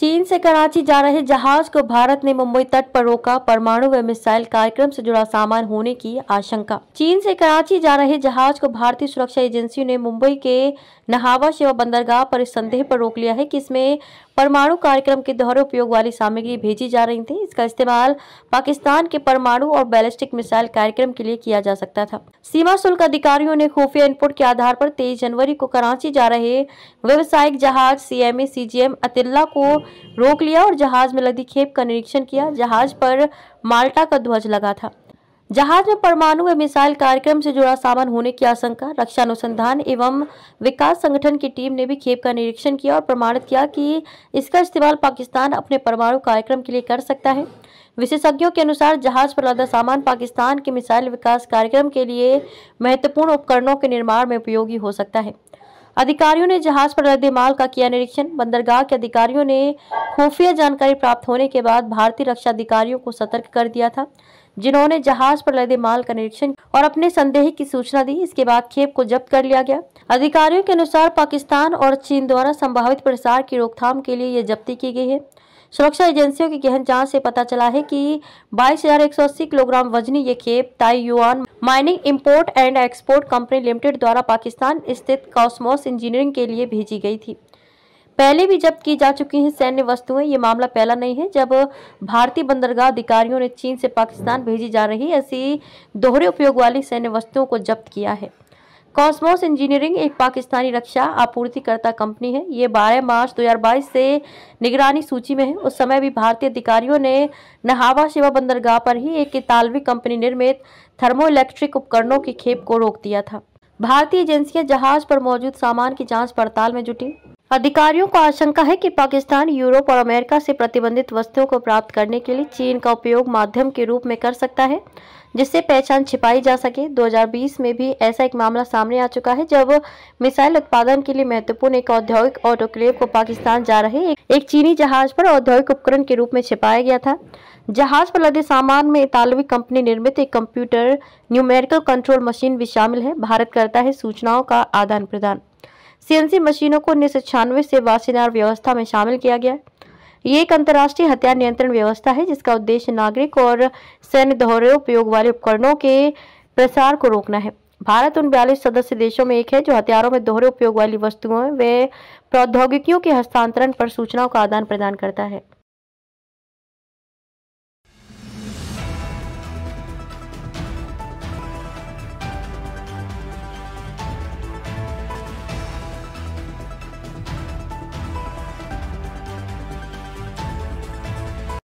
चीन से कराची जा रहे जहाज को भारत ने मुंबई तट पर रोका परमाणु व मिसाइल कार्यक्रम से जुड़ा सामान होने की आशंका चीन से कराची जा रहे जहाज को भारतीय सुरक्षा एजेंसियों ने मुंबई के नहावा शिवा बंदरगाह पर इस संदेह पर रोक लिया है कि इसमें परमाणु कार्यक्रम के दोहरे उपयोग वाली सामग्री भेजी जा रही थी इसका इस्तेमाल पाकिस्तान के परमाणु और बैलिस्टिक मिसाइल कार्यक्रम के लिए किया जा सकता था सीमा शुल्क अधिकारियों ने खुफिया इनपुट के आधार पर तेईस जनवरी को कराची जा रहे व्यवसायिक जहाज सी एम अतिल्ला को रोक लिया और जहाज में लदी खेप का निरीक्षण किया जहाज पर माल्टा का ध्वज लगा था जहाज में परमाणु व मिसाइल कार्यक्रम से जुड़ा सामान होने की आशंका रक्षा अनुसंधान एवं विकास संगठन की टीम ने भी खेप का निरीक्षण किया और प्रमाणित किया कि इसका इस्तेमाल पाकिस्तान अपने परमाणु कार्यक्रम के लिए कर सकता है विशेषज्ञों के अनुसार जहाज पर लदा सामान पाकिस्तान के मिसाइल विकास कार्यक्रम के लिए महत्वपूर्ण उपकरणों के निर्माण में उपयोगी हो सकता है अधिकारियों ने जहाज पर रद्द माल का किया निरीक्षण बंदरगाह के अधिकारियों ने खुफिया जानकारी प्राप्त होने के बाद भारतीय रक्षा अधिकारियों को सतर्क कर दिया था जिन्होंने जहाज पर लदे माल का निरीक्षण और अपने संदेह की सूचना दी इसके बाद खेप को जब्त कर लिया गया अधिकारियों के अनुसार पाकिस्तान और चीन द्वारा संभावित प्रसार की रोकथाम के लिए यह जब्ती की गई है सुरक्षा एजेंसियों की गहन जांच से पता चला है कि 22,180 किलोग्राम वजनी ये खेप Tai Yuan mining import and export company limited द्वारा पाकिस्तान स्थित कॉस्मोस इंजीनियरिंग के लिए भेजी गई थी पहले भी जब्त की जा चुकी हैं सैन्य वस्तुएं ये मामला पहला नहीं है जब भारतीय बंदरगाह अधिकारियों ने चीन से पाकिस्तान हम्म। भेजी जा रही ऐसी दोहरे उपयोग वाली सैन्य वस्तुओं को जब्त किया है कॉस्मोस इंजीनियरिंग एक पाकिस्तानी रक्षा आपूर्तिकर्ता कंपनी है ये 12 मार्च 2022 से निगरानी सूची में है उस समय भी भारतीय अधिकारियों ने नहावा शिवा बंदरगाह पर ही एक इतालवी कंपनी निर्मित थर्मो इलेक्ट्रिक उपकरणों की खेप को रोक दिया था भारतीय एजेंसियां जहाज पर मौजूद सामान की जांच पड़ताल में जुटी अधिकारियों को आशंका है कि पाकिस्तान यूरोप और अमेरिका से प्रतिबंधित वस्तुओं को प्राप्त करने के लिए चीन का उपयोग माध्यम के रूप में कर सकता है जिससे पहचान छिपाई जा सके 2020 में भी ऐसा एक मामला सामने आ चुका है जब मिसाइल उत्पादन के लिए महत्वपूर्ण एक औद्योगिक ऑटोक्लेव को पाकिस्तान जा रहे एक चीनी जहाज पर औद्योगिक उपकरण के रूप में छिपाया गया था जहाज पर लदे सामान में इतालवी कंपनी निर्मित एक कंप्यूटर न्यूमेरिकल कंट्रोल मशीन भी शामिल है भारत करता है सूचनाओं का आदान प्रदान सीएनसी मशीनों को उन्नीस से वासीनार व्यवस्था में शामिल किया गया ये एक अंतर्राष्ट्रीय हथियार नियंत्रण व्यवस्था है जिसका उद्देश्य नागरिक और सैन्य दोहरे उपयोग वाले उपकरणों के प्रसार को रोकना है भारत उन बयालीस सदस्य देशों में एक है जो हथियारों में दोहरे उपयोग वाली वस्तुओं व प्रौद्योगिकियों के हस्तांतरण पर सूचनाओं का आदान प्रदान करता है